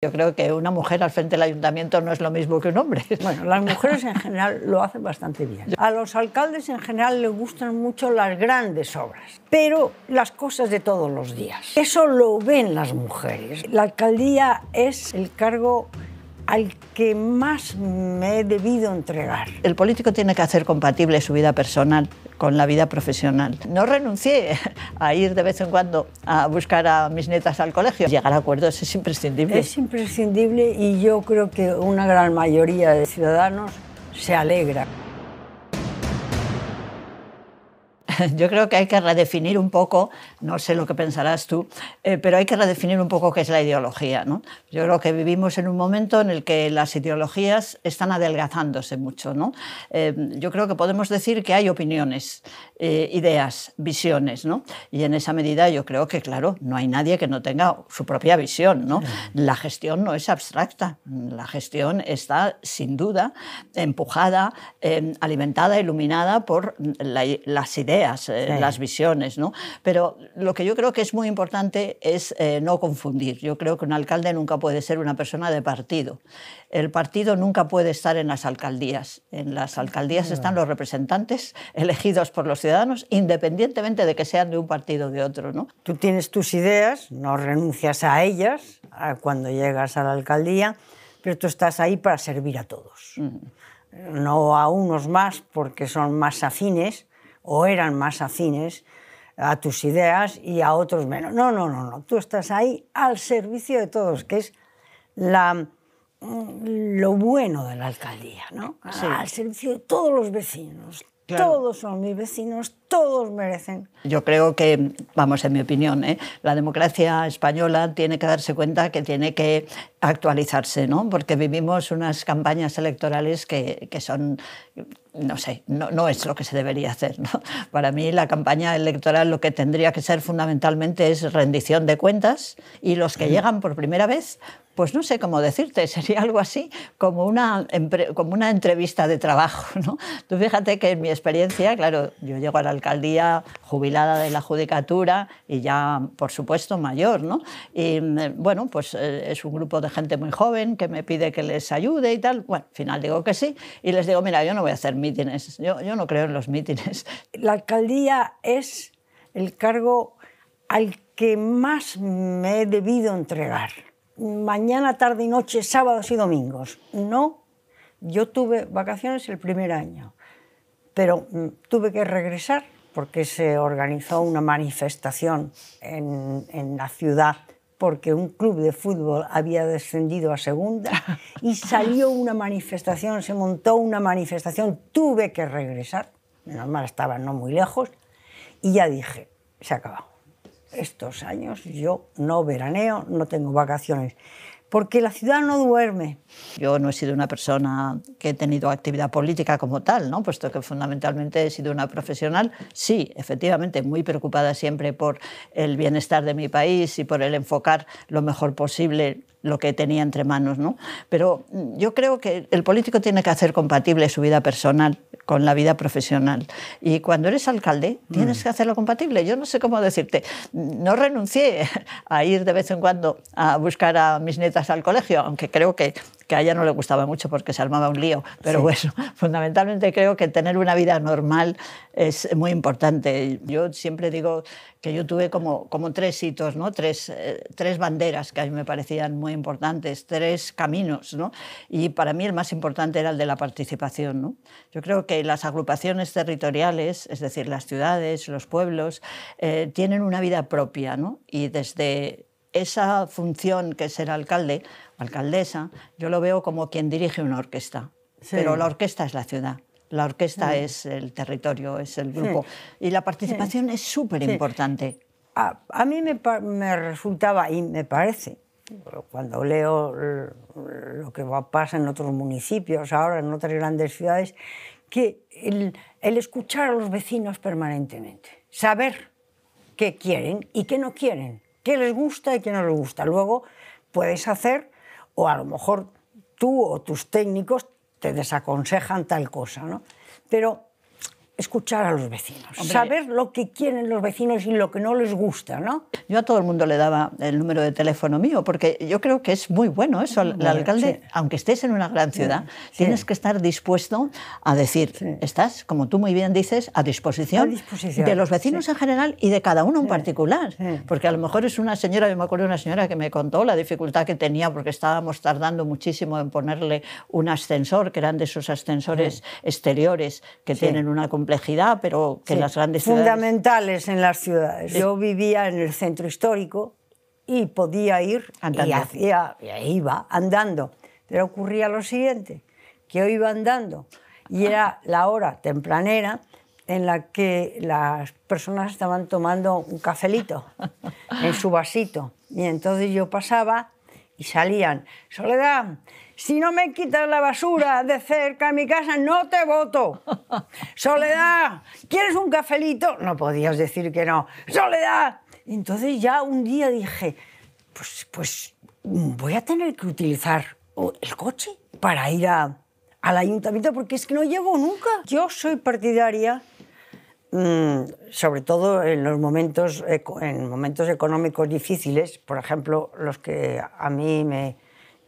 Yo creo que una mujer al frente del ayuntamiento no es lo mismo que un hombre. Bueno, las mujeres en general lo hacen bastante bien. A los alcaldes en general les gustan mucho las grandes obras, pero las cosas de todos los días. Eso lo ven las mujeres. La alcaldía es el cargo al que más me he debido entregar. El político tiene que hacer compatible su vida personal con la vida profesional. No renuncié a ir de vez en cuando a buscar a mis nietas al colegio. Llegar a acuerdos es imprescindible. Es imprescindible y yo creo que una gran mayoría de ciudadanos se alegra. yo creo que hay que redefinir un poco, no sé lo que pensarás tú, eh, pero hay que redefinir un poco qué es la ideología. Yo creo que vivimos en un momento en el que las ideologías están adelgazándose mucho. Eh, yo creo que podemos decir que hay opiniones, eh, ideas, visiones, ¿no? y en esa medida yo creo que, claro, no hay nadie que no tenga su propia visión. La gestión no es abstracta, la gestión está sin duda empujada, alimentada, iluminada por las ideas eh, las visiones, ¿no? Pero lo que yo creo que es muy importante es eh, no confundir. Yo creo que un alcalde nunca puede ser una persona de partido. El partido nunca puede estar en las alcaldías. En las alcaldías están los representantes elegidos por los ciudadanos, independientemente de que sean de un partido o de otro, ¿no? Tú tienes tus ideas, no renuncias a ellas cuando llegas a la alcaldía, pero tú estás ahí para servir a todos. Mm. no a unos más porque son más afines, o eran más afines a tus ideas y a otros menos. No, no, no, no. Tú estás ahí al servicio de todos, que es la, mm, lo bueno de la alcaldía, ¿no? Al servicio de todos los vecinos, todos son mis vecinos, todos merecen. Yo creo que, vamos, en mi opinión, ¿eh? la democracia española tiene que darse cuenta que tiene que actualizarse, ¿no? Porque vivimos unas campañas electorales que, que son, no sé, no, no, es lo que se debería hacer, Para mí la campaña electoral lo que tendría que ser fundamentalmente es rendición de cuentas y los que llegan por primera vez, pues no sé cómo decirte, sería algo así como una, como una entrevista de trabajo. Tú fíjate que en mi experiencia, claro, yo llego a la alcaldía jubilada de la judicatura y ya, por supuesto, mayor, Y mm, bueno, pues eh, es un grupo de gente muy joven que me pide que les ayude y tal. Bueno, al final digo que sí y les digo, mira, yo no voy a hacer mítines, yo no creo en los mítines. La alcaldía es el cargo al que más me he debido entregar mañana, tarde y noche, sábados y domingos. No, yo tuve vacaciones el primer año, pero mm, tuve que regresar porque se organizó una manifestación en, la ciudad porque un club de fútbol había descendido a segunda y salió una manifestación, se montó una manifestación, tuve que regresar, menos estaba no muy lejos, y ya dije, se acabó estos años yo no veraneo, no tengo vacaciones, porque la ciudad no duerme. Yo no he sido una persona que he tenido actividad política como tal, ¿no? puesto que fundamentalmente he sido una profesional, sí, efectivamente, muy preocupada siempre por el bienestar de mi país y por el enfocar lo mejor posible lo que tenía entre manos. ¿no? Pero mm, yo creo que el político tiene que hacer compatible su vida personal con la vida profesional. Y cuando eres alcalde, mm. tienes que hacerlo compatible. Yo no sé cómo decirte, no renuncié a ir de vez en cuando a buscar a mis nietas al colegio, aunque creo que que a ella no le gustaba mucho porque se armaba un lío. Pero bueno, fundamentalmente creo que tener una vida normal es muy importante. Yo siempre digo que yo tuve como, como tres hitos, ¿no? Eh, tres, banderas que a mí me parecían muy importantes, tres caminos. ¿no? Y para mí el más importante era el de la participación. ¿no? Yo creo que las agrupaciones territoriales, es decir, las ciudades, los pueblos, eh, tienen una vida propia ¿no? y desde esa función que es ser alcalde, alcaldesa, yo lo veo como quien dirige una orquesta. Pero la orquesta es la ciudad. La orquesta es el territorio, es el grupo. Y la participación es súper importante. A, mí me, resultaba y me parece, cuando leo lo que pasa en otros municipios ahora, en otras grandes ciudades, que el escuchar a los vecinos permanentemente, saber qué quieren y qué no quieren qué les gusta y qué no les gusta. Luego puedes hacer, o a lo mejor tú o tus técnicos te desaconsejan tal cosa, ¿no? Pero escuchar a los vecinos, saber lo que quieren los vecinos y lo que no les gusta, ¿no? Yo a todo el mundo le daba el número de teléfono mío, porque yo creo que es muy bueno eso. El alcalde, aunque estés en una gran ciudad, tienes que estar dispuesto a decir, estás, como tú muy bien dices, a disposición, de los vecinos en general y de cada uno en particular. Porque a lo mejor es una señora, yo me acuerdo de una señora que me contó la dificultad que tenía porque estábamos tardando muchísimo en ponerle un ascensor, que eran de esos ascensores exteriores que tienen una complejidad, pero que en las grandes ciudades... Fundamentales en las ciudades. Yo vivía en el centro histórico y podía ir andando. y, hacía, y iba andando. Pero ocurría lo siguiente, que yo iba andando y era la hora tempranera en la que las personas estaban tomando un cafelito en su vasito. Y entonces yo pasaba y salían. Soledad, si no me quitas la basura de cerca a mi casa, no te voto. Soledad, ¿quieres un cafelito? No podías decir que no. Soledad. Entonces ya un día dije, pues, pues voy a tener que utilizar el coche para ir al ayuntamiento porque es que no llego nunca. Yo soy partidaria Mm, sobre todo en los momentos, en momentos económicos difíciles, por ejemplo, los que a mí me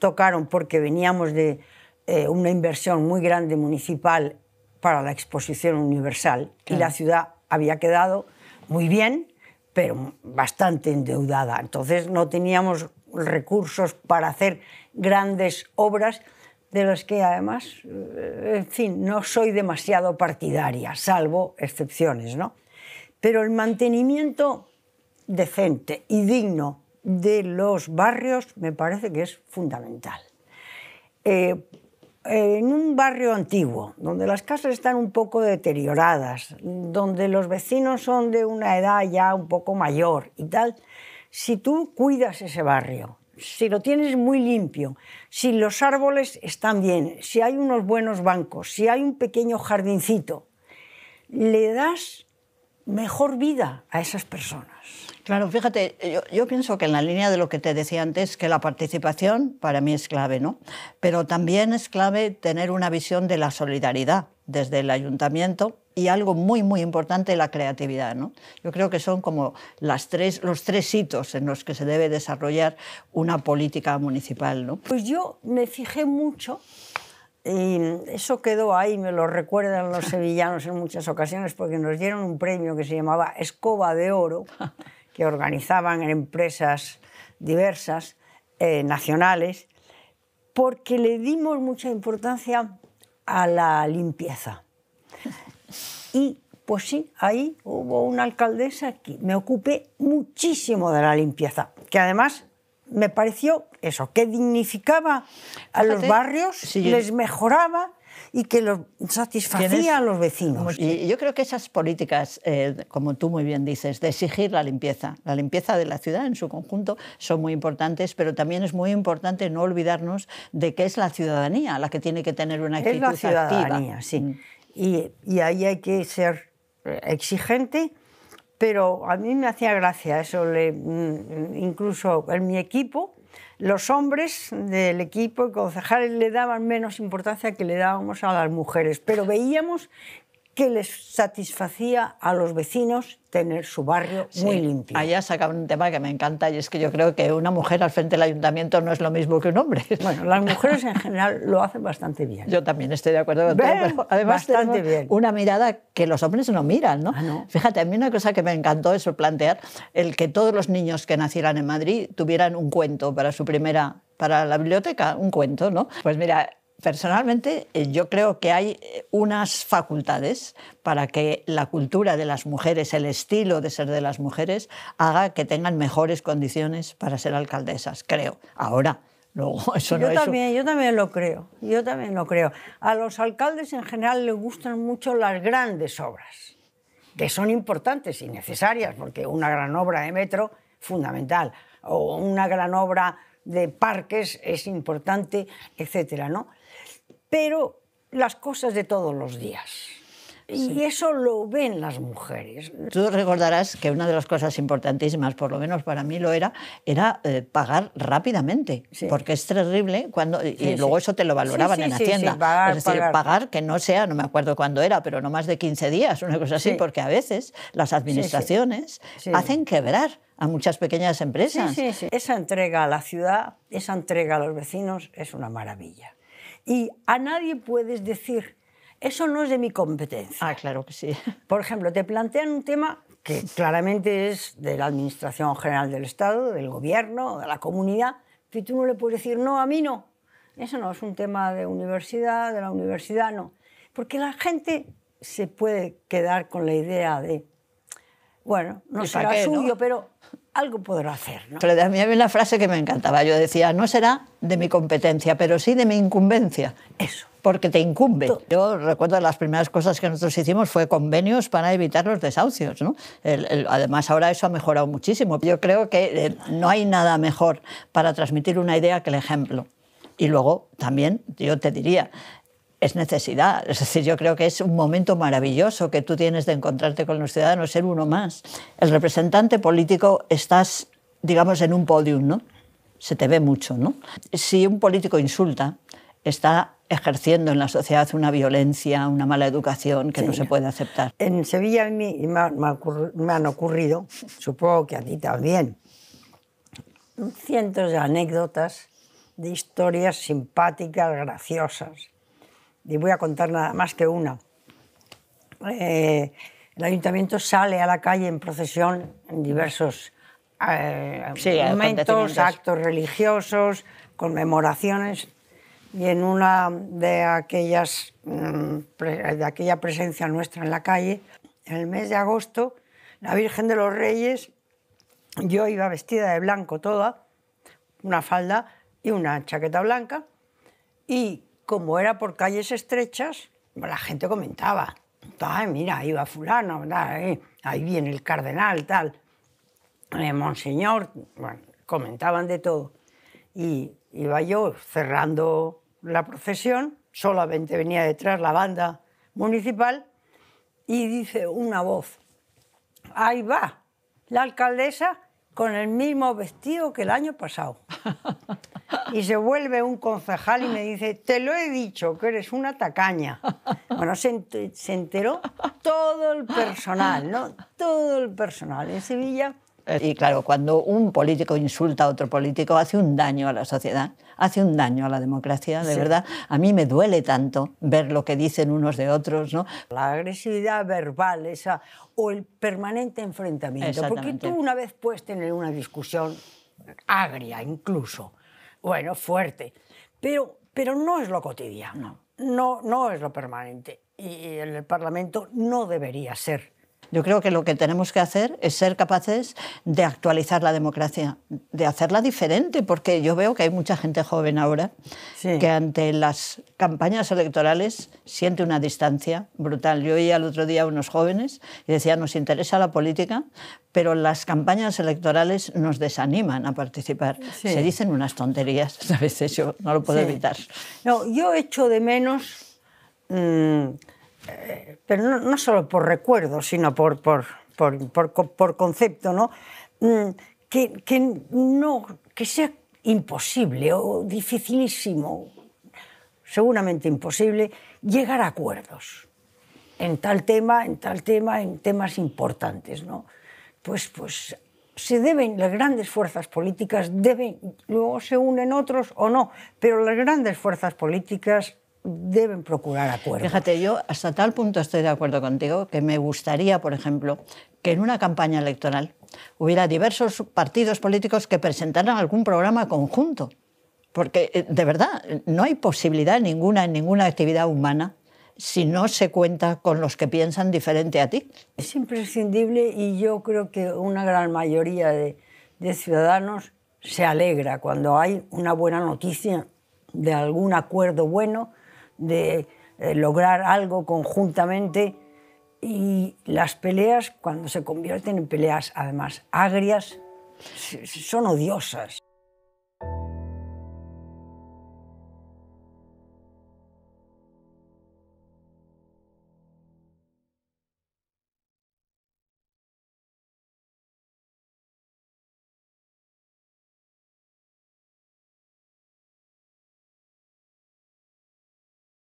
tocaron porque veníamos de eh, una inversión muy grande municipal para la exposición universal y la ciudad había quedado muy bien, pero bastante endeudada. Entonces no teníamos recursos para hacer grandes obras de los que además, eh, en fin, no soy demasiado partidaria, salvo excepciones, ¿no? Pero el mantenimiento decente y digno de los barrios me parece que es fundamental. Eh, eh, en un barrio antiguo, donde las casas están un poco deterioradas, donde los vecinos son de una edad ya un poco mayor y tal, si tú cuidas ese barrio, si lo tienes muy limpio, si los árboles están bien, si hay unos buenos bancos, si hay un pequeño jardincito, le das mejor vida a esas personas. Claro, fíjate, yo, pienso que en la línea de lo que te decía antes, que la participación para mí es clave, ¿no? Pero también es clave tener una visión de la solidaridad desde el ayuntamiento, y algo muy, muy importante, la creatividad. ¿no? Yo creo que son como las tres, los tres hitos en los que se debe desarrollar una política municipal. ¿no? Pues yo me fijé mucho y eso quedó ahí, me lo recuerdan los sevillanos en muchas ocasiones, porque nos dieron un premio que se llamaba Escoba de Oro, que organizaban empresas diversas, eh, nacionales, porque le dimos mucha importancia a la limpieza. Y pues sí, ahí hubo una alcaldesa que me ocupé muchísimo de la limpieza, que además me pareció eso, que dignificaba a los barrios, les mejoraba y que los satisfacía a los vecinos. Y yo creo que esas políticas, eh, como tú muy bien dices, de exigir la limpieza, la limpieza de la ciudad en su conjunto, son muy importantes, pero también es muy importante no olvidarnos de que es la ciudadanía la que tiene que tener una actitud ciudadanía, activa. Sí. Mm y, ahí hay que ser eh, exigente, pero a mí me hacía gracia eso, le, mm, incluso en mi equipo, los hombres del equipo y concejales le daban menos importancia que le dábamos a las mujeres, pero veíamos que les satisfacía a los vecinos tener su barrio muy limpio. Allá sacado un tema que me encanta y es que yo creo que una mujer al frente del ayuntamiento no es lo mismo que un hombre. Bueno, las mujeres en general lo hacen bastante bien. Yo también estoy de acuerdo contigo. Pero además, bastante una mirada que los hombres no miran, ah, ¿no? Fíjate, a mí una cosa que me encantó es plantear el que todos los niños que nacieran en Madrid tuvieran un cuento para su primera para la biblioteca, un cuento, ¿no? Pues mira, personalmente eh, yo creo que hay eh, unas facultades para que la cultura de las mujeres, el estilo de ser de las mujeres, haga que tengan mejores condiciones para ser alcaldesas, creo. Ahora, luego eso yo no también, es... Yo también lo creo, yo también lo creo. A los alcaldes en general les gustan mucho las grandes obras, que son importantes y necesarias, porque una gran obra de metro, fundamental, o una gran obra de parques es importante, etcétera, ¿no? pero las cosas de todos los días. Y eso lo ven las mujeres. Tú recordarás que una de las cosas importantísimas, por lo menos para mí lo era, era eh, pagar rápidamente, porque es terrible cuando y luego eso te lo valoraban en Hacienda. tienda. es decir, pagar. que no sea, no me acuerdo cuándo era, pero no más de 15 días, una cosa así, porque a veces las administraciones hacen quebrar a muchas pequeñas empresas. Esa entrega a la ciudad, esa entrega a los vecinos es una maravilla y a nadie puedes decir, eso no es de mi competencia. Ah, claro que sí. Por ejemplo, te plantean un tema que claramente es de la Administración General del Estado, del Gobierno, de la comunidad, y tú no le puedes decir, no, a mí no. Eso no es un tema de universidad, de la universidad, no. Porque la gente se puede quedar con la idea de, bueno, no será suyo, pero algo puedo hacer. ¿no? Pero a mí había una frase que me encantaba. Yo decía, no será de mi competencia, pero sí de mi incumbencia. Eso. Porque te incumbe. Yo recuerdo las primeras cosas que nosotros hicimos fue convenios para evitar los desahucios. ¿no? además, ahora eso ha mejorado muchísimo. Yo creo que eh, no hay nada mejor para transmitir una idea que el ejemplo. Y luego también yo te diría, es necesidad. Es decir, yo creo que es un momento maravilloso que tú tienes de encontrarte con los ciudadanos, ser uno más. El representante político estás, digamos, en un podium, ¿no? Se te ve mucho, ¿no? Si un político insulta, está ejerciendo en la sociedad una violencia, una mala educación que no se puede aceptar. En Sevilla me, han ocurrido, supongo que a ti también, cientos de anécdotas, de historias simpáticas, graciosas, y voy a contar nada más que una. Eh, el ayuntamiento sale a la calle en procesión en diversos eh, momentos, actos religiosos, conmemoraciones, y en una de, aquellas, mm, de aquella presencia nuestra en la calle, en el mes de agosto, la Virgen de los Reyes, yo iba vestida de blanco toda, una falda y una chaqueta blanca, y como era por calles estrechas, la gente comentaba, mira, ahí va fulano, ahí, viene el cardenal, tal, eh, monseñor, bueno, comentaban de todo. Y iba yo cerrando la procesión, solamente venía detrás la banda municipal, y dice una voz, ahí va, la alcaldesa con el mismo vestido que el año pasado. y se vuelve un concejal y me dice, te lo he dicho, que eres una tacaña. Bueno, se enteró todo el personal, ¿no? Todo el personal en Sevilla. Y claro, cuando un político insulta a otro político, hace un daño a la sociedad, hace un daño a la democracia, de verdad. A mí me duele tanto ver lo que dicen unos de otros, ¿no? La agresividad verbal, esa, o el permanente enfrentamiento. Porque tú, una vez puesta en una discusión agria incluso, bueno, fuerte. Pero, pero no es lo cotidiano, no, no es lo permanente. Y en el Parlamento no debería ser yo creo que lo que tenemos que hacer es ser capaces de actualizar la democracia, de hacerla diferente, porque yo veo que hay mucha gente joven ahora que ante las campañas electorales siente una distancia brutal. Yo oía el otro día a unos jóvenes y decía, nos interesa la política, pero las campañas electorales nos desaniman a participar. Se dicen unas tonterías, a veces yo no lo puedo evitar. No, yo echo de menos... Mm, pero no, solo por recuerdo, sino por, por, por, por, por concepto, ¿no? Mm, que, que, no, que sea imposible o dificilísimo, seguramente imposible, llegar a acuerdos en tal tema, en tal tema, en temas importantes, ¿no? Pues, pues se deben, las grandes fuerzas políticas deben, luego se unen otros o no, pero las grandes fuerzas políticas deben procurar acuerdos. Fíjate, yo hasta tal punto estoy de acuerdo contigo que me gustaría, por ejemplo, que en una campaña electoral hubiera diversos partidos políticos que presentaran algún programa conjunto. Porque eh, de verdad, no hay posibilidad ninguna en ninguna actividad humana si no se cuenta con los que piensan diferente a ti. Es imprescindible y yo creo que una gran mayoría de, de ciudadanos se alegra cuando hay una buena noticia de algún acuerdo bueno de eh, lograr algo conjuntamente. Y las peleas, cuando se convierten en peleas, además agrias, son odiosas.